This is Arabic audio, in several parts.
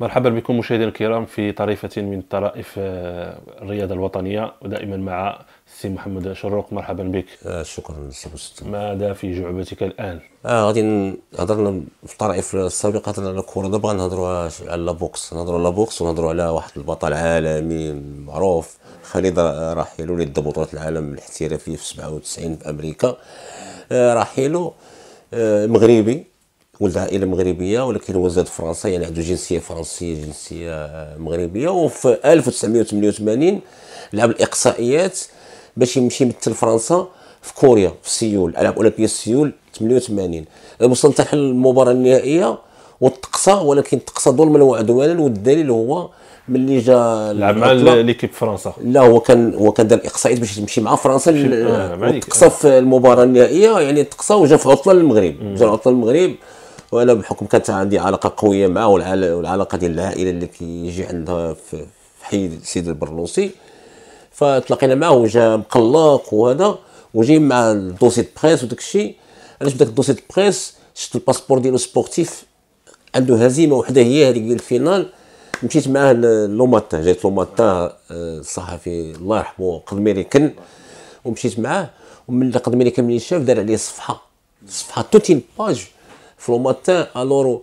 مرحبا بكم مشاهدينا الكرام في طريفة من طرائف آه، الرياضة الوطنية ودائما مع السي محمد شروق مرحبا بك آه شكرا سي ماذا في جعبتك الان؟ اه غادي هضرنا في الطرائف السابقة هضرنا على الكرة دابا نهضروا على لابوكس نهضروا على لابوكس ونهضروا على واحد البطل عالمي معروف خالد اللي دا بطولة العالم الاحترافية في 97 في امريكا آه آه مغربي ولد عائله مغربيه ولكن هو زاد فرنسا يعني عنده جنسيه فرنسيه جنسيه مغربيه وفي 1988 لعب الاقصائيات باش يمشي يمثل فرنسا في كوريا في سيول على اولمبياد سيول 88 وصل حتى المباراه النهائيه وتقصى ولكن تقصى ظلما وعدوانا والدليل هو ملي جا لعب مع ليكيب فرنسا لا هو كان هو كان دار الاقصائيات باش يمشي مع فرنسا تقصى في المباراه النهائيه يعني تقصى وجا في عطله للمغرب جا عطله للمغرب وانا بحكم كانت عندي علاقه قويه معه والعلاقه ديال العائله اللي كيجي عندها في حي السيد البرلوسي فتلاقينا معاه وجا مقلق وهذا وجاي مع الدوسي بريس وداك الشيء علاش بداك الدوسي بريس شفت الباسبور ديالو سبورتيف عنده هزيمه وحده هي هذيك ديال الفينال مشيت معاه لوماتا جيت لوماتا آه، الصحفي الله يرحمه قد ميريكن ومشيت معاه ومن قد ميريكن ملي شاف دار عليه صفحه صفحه توتين باج في الوما تاع الور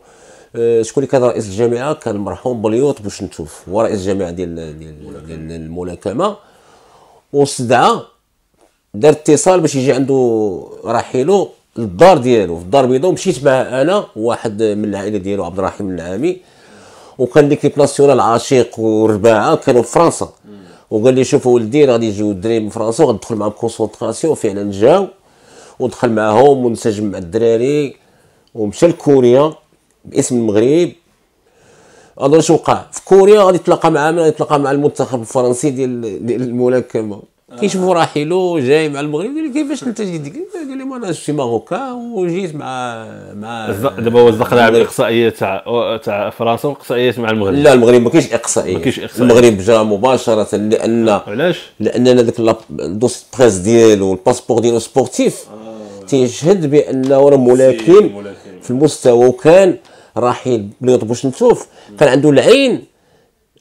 شكون اللي كان رئيس الجامعه كان المرحوم بليوط باش نشوف هو رئيس الجامعه ديال ديال, ديال الملاكمه واستدعى دار اتصال باش يجي عنده رحيله للدار ديالو في الدار البيضاء مشيت معاه انا واحد من العائله ديالو عبد الرحيم النعامي وكان ليكيب ناسيونال عشيق ورباعه كانوا في فرنسا وقال لي شوفوا ولدي غادي يجيو الدراري من فرنسا وغندخل معاهم كونسونتراسيون فعلا جاو ودخل معاهم وانسجم مع الدراري ومشى لكوريا باسم المغرب اظن شنو وقع في كوريا غادي يتلاقى مع من يتلاقى مع المنتخب الفرنسي ديال ديال الملاكمه كيشوفوا راحلو جاي مع المغرب قال كيفاش انت جيت قال لهم انا شي ماروكا وجيت مع مع دابا هو الزق لاعب الاقصائيه تاع تاع فرنسا واقصائيه مع المغرب لا المغرب ما كاينش اقصائيه ما كاينش اقصائيه المغرب جا مباشره لان علاش لان هذاك الدوس بريس ديالو الباسبور ديالو سبورتيف آه. تيشهد بانه راه ملاكم في المستوى وكان رحيل بليط نشوف كان عنده العين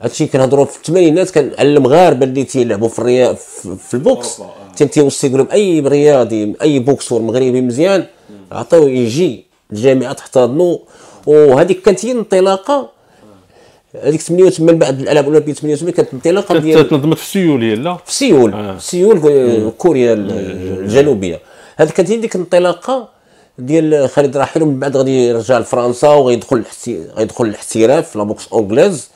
هادشي كنهضروا في الثمانينات كان المغاربه اللي تيلعبوا في الرياض في البوكس تم تيوصي لهم اي رياضي اي بوكسور مغربي مزيان عطاو يجي الجامعه تحتضنوا وهذيك كانت هي الانطلاقه هذيك 88 بعد الالعاب الاولمبيه 88 كانت انطلاقه ديال تنظمت في سيول هي لا في سيول آه. في سيول كوريا الجنوبيه هذه كانت هي ديك الانطلاقه ديال خالد راحيل ومن بعد غادي يرجع لفرنسا وغيدخل غيدخل الاحتراف لا بوكس اونغليز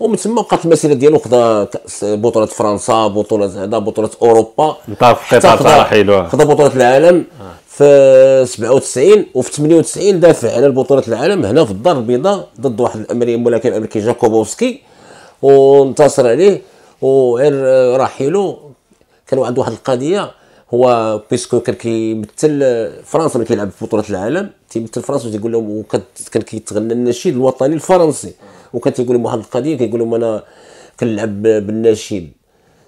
ومن تما بقات المسيره ديالو خدا كاس بطوله فرنسا بطوله هذا بطوله اوروبا في خدا بطوله العالم في 97 وفي 98 دافع على بطوله العالم هنا في الدار البيضاء ضد واحد الامريكي ملاكم امريكي جاكوبوفسكي وانتصر عليه وغير راحيلو كان واحد واحد القضيه هو بيسكو كان كيمثل فرنسا ملي كيلعب في بطوله العالم تيمثل فرنسا وتيقول لهم وكان كيتغنى النشيد الوطني الفرنسي وكان تيقول لهم واحد القضيه كيقول لهم انا كنلعب بالنشيد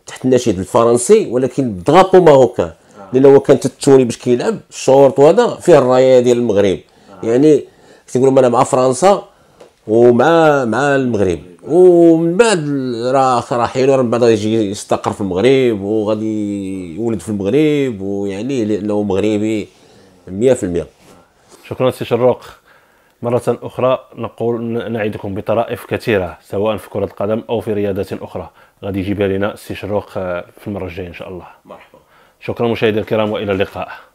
تحت النشيد الفرنسي ولكن دغابو ماروكا لان هو كان التوني باش كيلعب الشورت وهذا فيه الرايه ديال المغرب يعني تيقول لهم انا مع فرنسا ومع مع المغرب ومن بعد راه تراحيله راه من بعد يجي يستقر في المغرب وغادي يولد في المغرب ويعني لانه مغربي 100% شكرا سي شروق مرة أخرى نقول نعدكم بطرائف كثيرة سواء في كرة القدم أو في رياضات أخرى غادي يجيبها لنا السي شروق في المرة الجاية إن شاء الله مرحبا شكرا مشاهدينا الكرام وإلى اللقاء